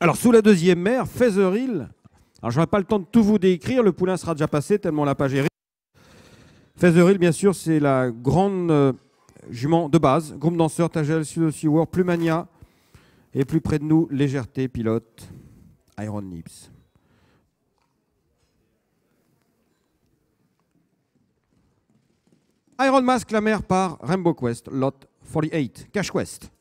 Alors, sous la deuxième mer, Hill. Alors, je n'aurai pas le temps de tout vous décrire. Le poulain sera déjà passé tellement la page est riche. Hill, bien sûr, c'est la grande euh, jument de base. Groupe danseur, Tagel, Sudo plus Plumania. Et plus près de nous, Légèreté, Pilote, Iron Lips. Iron Mask, la mer par Rainbow Quest, Lot 48, Cash Quest.